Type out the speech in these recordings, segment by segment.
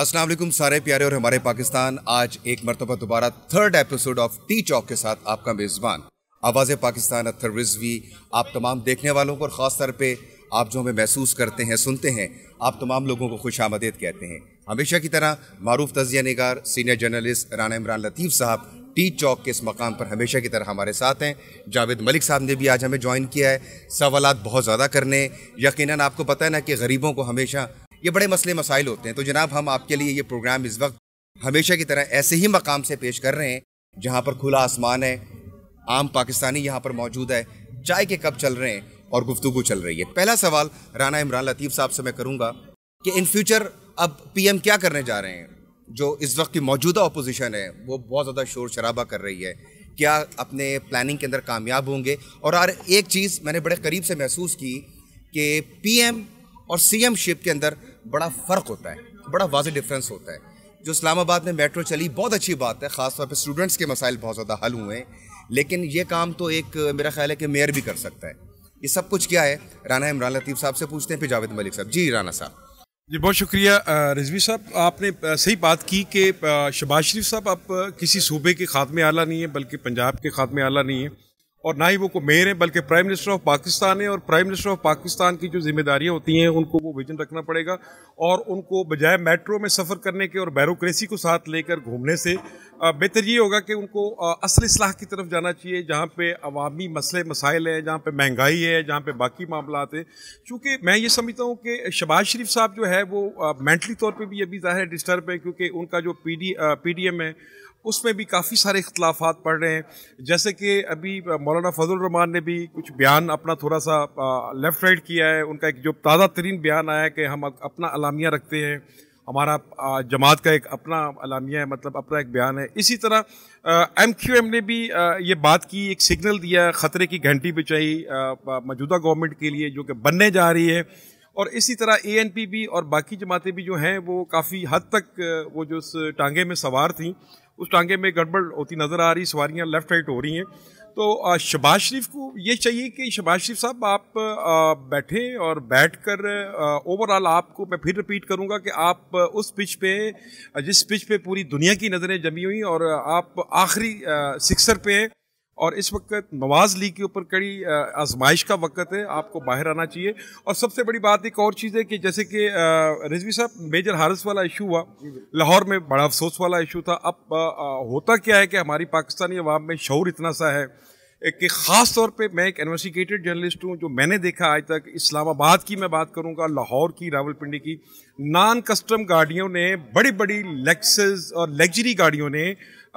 अस्सलाम वालेकुम सारे प्यारे और हमारे पाकिस्तान आज एक मरतबा दोबारा third episode of T Chowk के साथ आपका मेज़बान आवाज़ पाकिस्तान अथर रिजवी आप तमाम देखने वालों को और ख़ास तौर पर आप जो हमें महसूस करते हैं सुनते हैं आप तमाम लोगों को खुश आमदेद कहते हैं हमेशा की तरह मरूफ तजिया नगार सीनियर जर्नलिस्ट राना इमरान लतीफ़ साहब टी चौक के इस मकाम पर हमेशा की तरह हमारे साथ हैं जावेद मलिक साहब ने भी आज हमें ज्वाइन किया है सवाल बहुत ज़्यादा करने यकीनन आपको पता है ना कि गरीबों को हमेशा ये बड़े मसले मसाइल होते हैं तो जनाब हम आपके लिए ये प्रोग्राम इस वक्त हमेशा की तरह ऐसे ही मकाम से पेश कर रहे हैं जहाँ पर खुला आसमान है आम पाकिस्तानी यहाँ पर मौजूद है चाय के कप चल रहे हैं और गुफ्तु चल रही है पहला सवाल राना इमरान लतीफ़ साहब से मैं करूँगा कि इन फ्यूचर अब एम क्या करने जा रहे हैं जो इस वक्त की मौजूदा अपोजिशन है वो बहुत ज़्यादा शोर शराबा कर रही है क्या अपने प्लानिंग के अंदर कामयाब होंगे और यार एक चीज़ मैंने बड़े करीब से महसूस की कि पीएम और सीएम शिप के अंदर बड़ा फ़र्क होता है बड़ा वाज डिफरेंस होता है जो इस्लामाबाद में मेट्रो चली बहुत अच्छी बात है ख़ासतौर पर स्टूडेंट्स के मसाइल बहुत ज़्यादा हल हुए हैं लेकिन ये काम तो एक मेरा ख्याल है कि मेयर भी कर सकता है ये सब कुछ क्या है राना इमरान लतीफ़ साहब से पूछते हैं फिर जावेद मलिक साहब जी राना साहब जी बहुत शुक्रिया रिजवी साहब आपने सही बात की कि शबाज शरीफ साहब आप किसी सूबे के खात्मे आला नहीं है बल्कि पंजाब के खात्मे आला नहीं है और ना ही वो को मेयर है बल्कि प्राइम मिनिस्टर ऑफ पाकिस्तान है और प्राइम मिनिस्टर ऑफ पाकिस्तान की जो जिम्मेदारियां होती हैं उनको वो विजन रखना पड़ेगा और उनको बजाय मेट्रो में सफ़र करने के और बैरोक्रेसी को साथ लेकर घूमने से बेहतर ये होगा कि उनको असल असलाह की तरफ जाना चाहिए जहाँ पे अवामी मसले मसाइल हैं जहाँ पे महंगाई है जहाँ पे बाकी मामला हैं चूँकि मैं ये समझता हूँ कि शबाज शरीफ साहब जो है वो मैंटली तौर पर भी अभी ज़ाहिर डिस्टर्ब है क्योंकि उनका जो पी डी है उसमें भी काफ़ी सारे इख्तलाफात पड़ रहे हैं जैसे कि अभी मौलाना फजल रमान ने भी कुछ बयान अपना थोड़ा सा लेफ़्ट राइट किया है उनका एक जो ताज़ा तरीन बयान आया है कि हम अपना अलामिया रखते हैं हमारा जमात का एक अपना अलामिया है मतलब अपना एक बयान है इसी तरह एम क्यू एम ने भी ये बात की एक सिग्नल दिया ख़तरे की घंटी बचाई मौजूदा गवर्नमेंट के लिए जो कि बनने जा रही है और इसी तरह ए एन पी भी और बाकी जमातें भी जो हैं वो काफ़ी हद तक वो जो उस टांगे में सवार थीं उस टांगे में गड़बड़ होती नज़र आ रही सवारियाँ लेफ्ट राइट हो रही हैं तो शबाज शरीफ को ये चाहिए कि शबाज शरीफ साहब आप बैठें और बैठकर ओवरऑल आपको मैं फिर रिपीट करूंगा कि आप उस पिच पे जिस पिच पे पूरी दुनिया की नज़रें जमी हुई और आप आखिरी सिक्सर पे हैं और इस वक्त नवाज़ लीग के ऊपर कड़ी आजमाइश का वक्त है आपको बाहर आना चाहिए और सबसे बड़ी बात एक और चीज़ है कि जैसे कि रिजवी साहब मेजर हारस वाला इशू हुआ लाहौर में बड़ा अफसोस वाला इशू था अब आ, होता क्या है कि हमारी पाकिस्तानी अवाम में शौर इतना सा है कि ख़ास तौर पे मैं एक इन्वेस्टिगेटेड जर्नलिस्ट हूँ जो मैंने देखा आज तक इस्लामाबाद की मैं बात करूँगा लाहौर की रावलपिंडी की नॉन कस्टम गाड़ियों ने बड़ी बड़ी लेक्सेस और लग्जरी गाड़ियों ने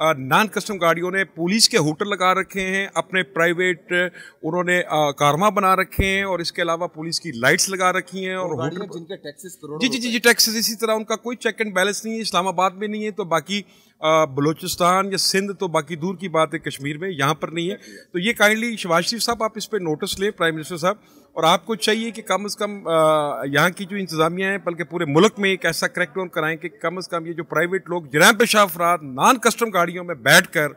नॉन कस्टम गाड़ियों ने पुलिस के होटल लगा रखे हैं अपने प्राइवेट उन्होंने कारमा बना रखे हैं और इसके अलावा पुलिस की लाइट्स लगा रखी हैं और होटल जिनके टैक्सेस जी जी जी जी टैक्सेस इसी तरह उनका कोई चेक एंड बैलेंस नहीं है इस्लामाबाद में नहीं है तो बाकी बलूचिस्तान या सिंध तो बाकी दूर की बात है कश्मीर में यहाँ पर नहीं है तो ये काइंडली शिवाज शरीफ साहब आप इस पर नोटिस लें प्राइम मिनिस्टर साहब और आपको चाहिए कि कम से कम यहाँ की जो इंतज़ामिया है बल्कि पूरे मुल्क में एक ऐसा क्रैक कराएं कि कम से कम ये जो प्राइवेट लोग जनाब पेशा अफराद नॉन कस्टम गाड़ियों में बैठ कर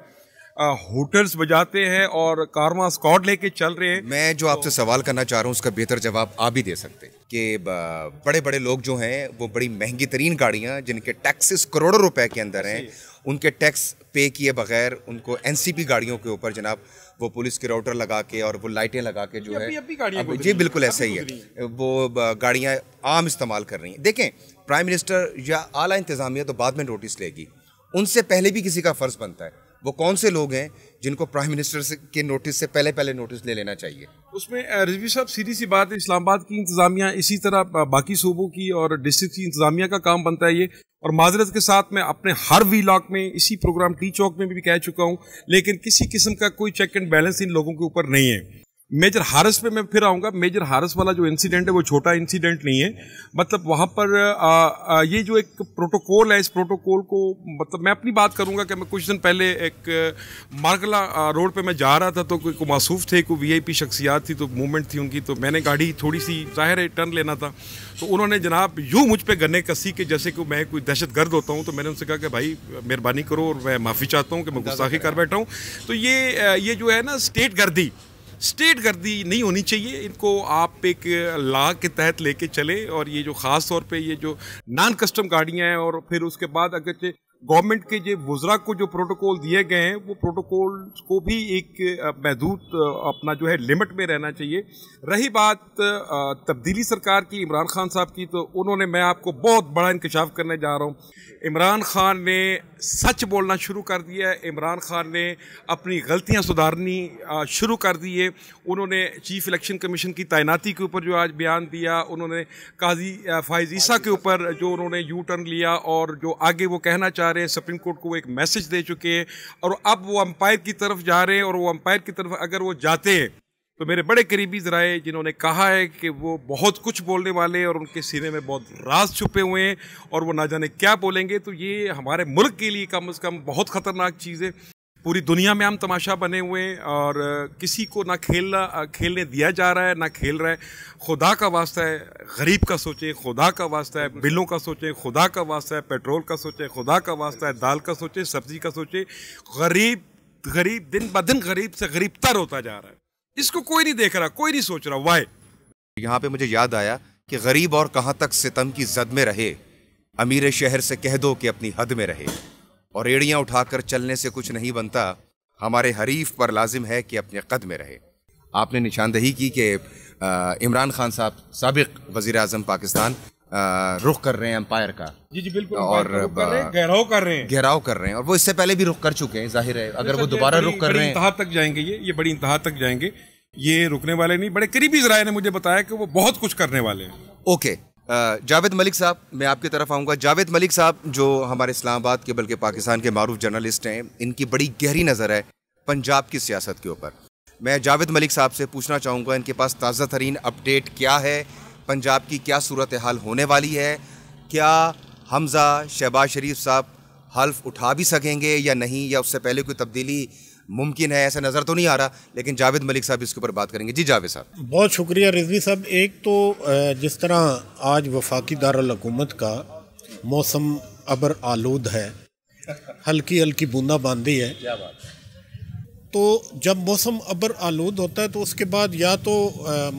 होटल्स बजाते हैं और कारवा स्कॉट लेके चल रहे हैं मैं जो आपसे तो, सवाल करना चाह रहा हूँ उसका बेहतर जवाब आप ही दे सकते हैं कि बड़े बड़े लोग जो हैं वो बड़ी महंगी तरीन गाड़ियाँ जिनके टैक्सेस करोड़ों रुपए के अंदर हैं उनके टैक्स पे किए बगैर उनको एनसीपी गाड़ियों के ऊपर जनाब वो पुलिस के राउटर लगा के और वो लाइटें लगा के जो है जी बिल्कुल ऐसा ही है वो गाड़ियाँ आम इस्तेमाल कर रही हैं देखें प्राइम मिनिस्टर या आला इंतज़ामिया तो बाद में नोटिस लेगी उनसे पहले भी किसी का फ़र्ज़ बनता है वो कौन से लोग हैं जिनको प्राइम मिनिस्टर के नोटिस से पहले पहले नोटिस ले लेना चाहिए उसमें रजवी साहब सीधी सी बात है इस्लामाबाद की इंतजामिया इसी तरह बाकी सूबों की और डिस्ट्रिक्ट की इंतजामिया का काम बनता है ये और माजरत के साथ मैं अपने हर वी लॉक में इसी प्रोग्राम टी चौक में भी कह चुका हूँ लेकिन किसी किस्म का कोई चेक एंड बैलेंस इन लोगों के ऊपर नहीं है मेजर हारस पे मैं फिर आऊँगा मेजर हारस वाला जो इंसिडेंट है वो छोटा इंसिडेंट नहीं है मतलब वहाँ पर आ, आ, ये जो एक प्रोटोकॉल है इस प्रोटोकॉल को मतलब मैं अपनी बात करूँगा कि मैं कुछ दिन पहले एक मार्गला रोड पे मैं जा रहा था तो कोई को मासूफ थे कोई वीआईपी शख्सियात थी तो मूवमेंट थी उनकी तो मैंने गाड़ी थोड़ी सी ज़ाहिर है टर्न लेना था तो उन्होंने जनाब यूँ मुझ पर गन्ने कसी के जैसे कि मैं कोई दहशत गर्द होता हूँ तो मैंने उनसे कहा कि भाई मेहरबानी करो और मैं माफ़ी चाहता हूँ कि मैं गुस्साखी कर बैठा हूँ तो ये ये जो है ना स्टेट गर्दी स्टेट गर्दी नहीं होनी चाहिए इनको आप एक ला के तहत लेके चले और ये जो ख़ास तौर पे ये जो नॉन कस्टम गाड़ियाँ हैं और फिर उसके बाद अगर गवर्नमेंट के जो वज़रा को जो प्रोटोकॉल दिए गए हैं वो प्रोटोकॉल को भी एक महदूद अपना जो है लिमिट में रहना चाहिए रही बात तब्दीली सरकार की इमरान खान साहब की तो उन्होंने मैं आपको बहुत बड़ा इंकशाफ करने जा रहा हूँ इमरान खान ने सच बोलना शुरू कर दिया इमरान खान ने अपनी गलतियाँ सुधारनी शुरू कर दी है उन्होंने चीफ इलेक्शन कमीशन की तैनाती के ऊपर जो आज बयान दिया उन्होंने काजी फाइज ईसा के ऊपर जो उन्होंने यू टर्न लिया और जो आगे वो कहना चाह जा रहे हैं सुप्रीम कोर्ट को वो एक मैसेज दे चुके हैं और अब वो अंपायर की तरफ जा रहे हैं और वो अंपायर की तरफ अगर वो जाते हैं तो मेरे बड़े करीबी जराए जिन्होंने कहा है कि वो बहुत कुछ बोलने वाले और उनके सीने में बहुत राज छुपे हुए हैं और वो ना जाने क्या बोलेंगे तो ये हमारे मुल्क के लिए कम अज़ कम बहुत ख़तरनाक चीज़ है पूरी दुनिया में हम तमाशा बने हुए हैं और किसी को ना खेलना खेलने दिया जा रहा है ना खेल रहा है खुदा का वास्ता है गरीब का सोचें खुदा का वास्ता है बिलों का सोचें खुदा का वास्ता है पेट्रोल का सोचें खुदा का वास्ता है दाल का सोचें सब्ज़ी का सोचें गरीब गरीब दिन ब दिन गरीब से गरीब होता जा रहा है इसको कोई नहीं देख रहा कोई नहीं सोच रहा वाई यहाँ पर मुझे याद आया कि गरीब और कहाँ तक सितम की जद में रहे अमीर शहर से कह दो कि अपनी हद में रहे और एड़ियाँ उठाकर चलने से कुछ नहीं बनता हमारे हरीफ पर लाजिम है कि अपने कद में रहे आपने निशानदही की कि इमरान खान साहब सबक वजीर अजम पाकिस्तान रुख कर रहे हैं एम्पायर का जी जी बिल्कुल और घेराव कर रहे हैं घेराव कर रहे हैं और वो इससे पहले भी रुख कर चुके हैं जाहिर है अगर अच्छा, वो अच्छा, दोबारा रुख कर रहे हैं इंतहा तक जाएंगे ये ये बड़ी इंतहा तक जाएंगे ये रुकने वाले नहीं बड़े करीबी जराये ने मुझे बताया कि वो बहुत कुछ करने वाले हैं ओके जावेद मलिक साहब मैं आपकी तरफ आऊँगा जावेद मलिक साहब जो हमारे इस्लामाबाद के बल्कि पाकिस्तान के मरूफ जर्नलिस्ट हैं इनकी बड़ी गहरी नज़र है पंजाब की सियासत के ऊपर मैं जावेद मलिक साहब से पूछना चाहूँगा इनके पास ताज़ा तरीन अपडेट क्या है पंजाब की क्या सूरत हाल होने वाली है क्या हमज़ा शहबाज शरीफ साहब हल्फ उठा भी सकेंगे या नहीं या उससे पहले कोई तब्दीली मुमकिन है ऐसा नज़र तो नहीं आ रहा लेकिन जावेद मलिक साहब इसके ऊपर बात करेंगे जी जावेद साहब बहुत शुक्रिया रिजवी साहब एक तो जिस तरह आज वफाकी दारकूमत का मौसम अबर आलूद है हल्की हल्की बूंदा बांदी है तो जब मौसम अबर आलूद होता है तो उसके बाद या तो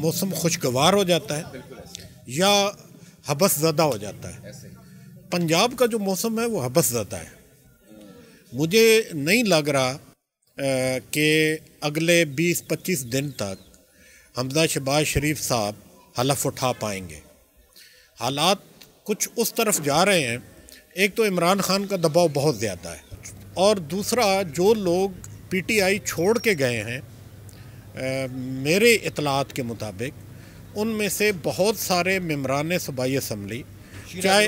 मौसम खुशगवार हो जाता है या हबस ज़्यादा हो जाता है पंजाब का जो मौसम है वो हबस ज़्यादा है मुझे नहीं लग रहा के अगले 20-25 दिन तक हमदा शबाज शरीफ साहब हलफ उठा पाएंगे हालात कुछ उस तरफ जा रहे हैं एक तो इमरान खान का दबाव बहुत ज़्यादा है और दूसरा जो लोग पीटीआई छोड़ के गए हैं आ, मेरे इतलात के मुताबिक उनमें से बहुत सारे मम्बरान सूबाई असम्बली चाहे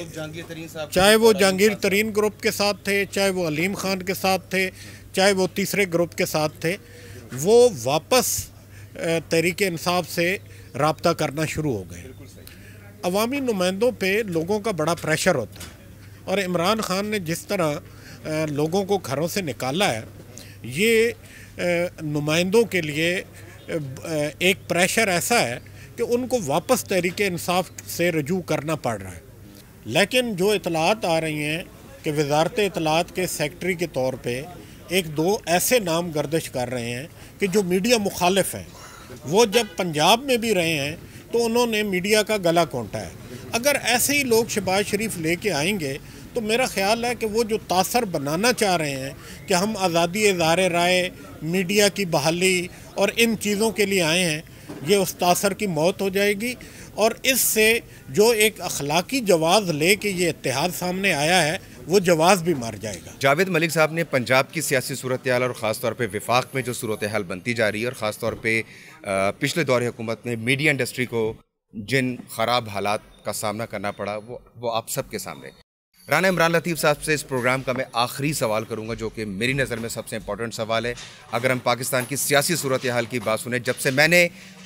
चाहे वो जहांगीर तरीन ग्रुप के साथ थे चाहे वो अलीम खान के साथ थे चाहे वो तीसरे ग्रुप के साथ थे वो वापस तहरीक इंसाफ से रबता करना शुरू हो गए अवामी नुमाइंदों पर लोगों का बड़ा प्रेशर होता है और इमरान खान ने जिस तरह लोगों को घरों से निकाला है ये नुमाइंदों के लिए एक प्रेशर ऐसा है कि उनको वापस तहरीक इंसाफ से रजू करना पड़ रहा है लेकिन जो इतलात आ रही हैं कि वजारत इतलात के सेक्रटरी के तौर पर एक दो ऐसे नाम गर्दिश कर रहे हैं कि जो मीडिया मुखालफ हैं वो जब पंजाब में भी रहे हैं तो उन्होंने मीडिया का गला कोंटा है अगर ऐसे ही लोग शबाज शरीफ ले कर आएंगे तो मेरा ख्याल है कि वो जो तासर बनाना चाह रहे हैं कि हम आज़ादी इज़ार राय मीडिया की बहाली और इन चीज़ों के लिए आए हैं ये उस तासर की मौत हो जाएगी और इससे जो एक अखलाकी जवाज़ ले के ये इतिहाद सामने आया है वो जवाब भी मार जाएगा जावेद मलिक साहब ने पंजाब की सियासी सूरत हाल और ख़ासतौर पर विफाक में जो सूरत हाल बनती जा रही है और ख़ासतौर पर पिछले दौर हुकूमत में मीडिया इंडस्ट्री को जिन खराब हालात का सामना करना पड़ा वो वो आप सबके सामने राना इमरान लतीफ़ साहब से इस प्रोग्राम का मैं आखिरी सवाल करूंगा जो कि मेरी नज़र में सबसे इंपॉर्टेंट सवाल है अगर हम पाकिस्तान की सियासी सूरत हाल की बात सुने जब से मैंने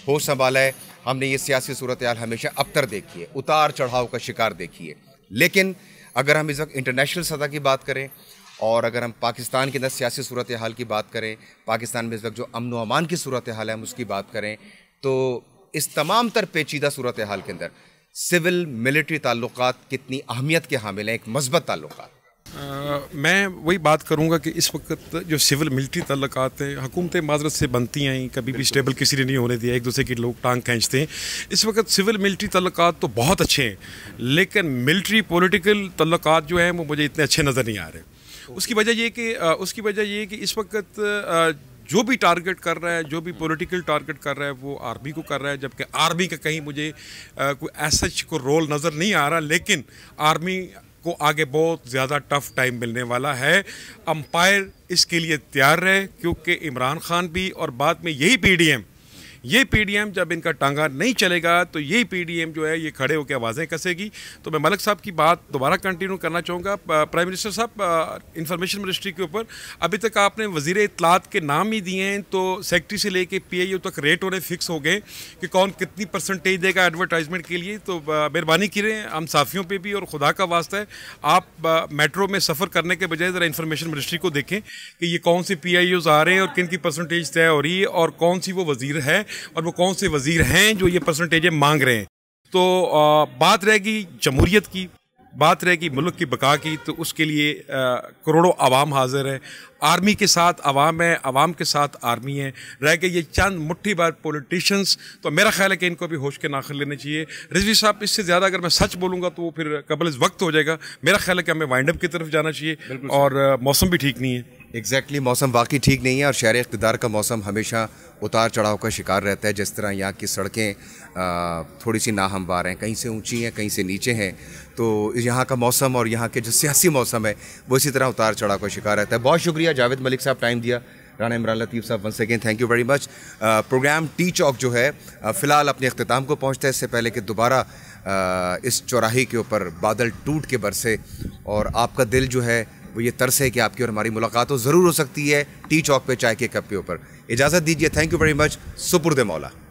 होश संभाला है हमने ये सियासी सूरत हाल हमेशा अबतर देखी है उतार चढ़ाव का शिकार देखी है लेकिन अगर हम इस वक्त इंटरनेशनल सतह की बात करें और अगर हम पाकिस्तान के अंदर सियासी सूरत हाल की बात करें पाकिस्तान में इस वक्त जो अमन व अमान की सूरत हाल है हम उसकी बात करें तो इस तमाम तर पेचीदा सूरत हाल के अंदर सिविल मिलिट्री ताल्लुक कितनी अहमियत के हामिल हैं एक मस्बत ताल्लुक़ आ, मैं वही बात करूंगा कि इस वक्त जो सिविल मिलिट्री तल्लक हैं हुकूमतें माजरत से बनती हैं कभी भी स्टेबल किसी ने नहीं होने दिया एक दूसरे की लोग टांग खींचते हैं इस वक्त सिविल मिलिट्री तल्लक तो बहुत अच्छे हैं लेकिन मिलिट्री पॉलिटिकल तल्लक जो हैं वो मुझे इतने अच्छे नज़र नहीं आ रहे उसकी वजह ये कि उसकी वजह ये कि इस वक्त जो भी टारगेट कर रहा है जो भी पॉलिटिकल टारगेट कर रहा है वो आर्मी को कर रहा है जबकि आर्मी का कहीं मुझे आ, कोई ऐसा को रोल नज़र नहीं आ रहा लेकिन आर्मी को आगे बहुत ज़्यादा टफ टाइम मिलने वाला है अंपायर इसके लिए तैयार रहे क्योंकि इमरान खान भी और बाद में यही पी ये पीडीएम जब इनका टांगा नहीं चलेगा तो ये पीडीएम जो है ये खड़े होकर आवाज़ें कसेगी तो मैं मलक साहब की बात दोबारा कंटिन्यू करना चाहूँगा प्राइम मिनिस्टर साहब इंफॉर्मेशन मिनिस्ट्री के ऊपर अभी तक आपने वजीर इतलात के नाम ही दिए हैं तो सेक्रेटरी से लेके पी तक रेट होने फिक्स हो गए कि कौन कितनी परसेंटेज देगा एडवर्टाइजमेंट के लिए तो मेहरबानी की हम साफियों पर भी और खुदा का वास्ता है आप मेट्रो में सफ़र करने के बजाय ज़रा इन्फॉर्मेशन मिनिस्ट्री को देखें कि ये कौन सी पी आ रहे हैं और किन की परसेंटेज तय हो रही है और कौन सी वो वजीर है और वो कौन से वजीर हैं जो ये परसेंटेजें मांग रहे हैं तो आ, बात रहेगी जमहूरीत की बात रहेगी मुल्क की बका की तो उसके लिए करोड़ों आवाम हाजिर है आर्मी के साथ आवाम है आवाम के साथ आर्मी है रह गए ये चंद मुट्ठी बार पॉलिटिशियंस तो मेरा ख्याल है कि इनको भी होश के नाखिल लेने चाहिए रिजवी साहब इससे ज़्यादा अगर मैं सच बोलूँगा तो वो फिर कबल वक्त हो जाएगा मेरा ख्याल है कि हमें वाइंड अप की तरफ जाना चाहिए और मौसम भी ठीक नहीं है एग्जैक्टली exactly, मौसम वाकई ठीक नहीं है और शहर इकतदार का मौसम हमेशा उतार चढ़ाव का शिकार रहता है जिस तरह यहाँ की सड़कें थोड़ी सी नाहमवार हैं कहीं से ऊंची हैं कहीं से नीचे हैं तो यहाँ का मौसम और यहाँ के जो सियासी मौसम है वो इसी तरह उतार चढ़ाव का शिकार रहता है बहुत शुक्रिया जावेद मलिक साहब टाइम दिया राना इमरान लतीफ़ साहब one second thank you very much program T Chowk जो है फ़िलहाल अपने अख्ताम को पहुँचता है इससे पहले कि दोबारा इस चौराहे के ऊपर बादल टूट के बरसे और आपका दिल जो है वो ये तरस है कि आपकी और हमारी मुलाकात हो तो ज़रूर हो सकती है टी चौक पे चाय के कप के ऊपर इजाज़त दीजिए थैंक यू वेरी मच सुपुरद मौला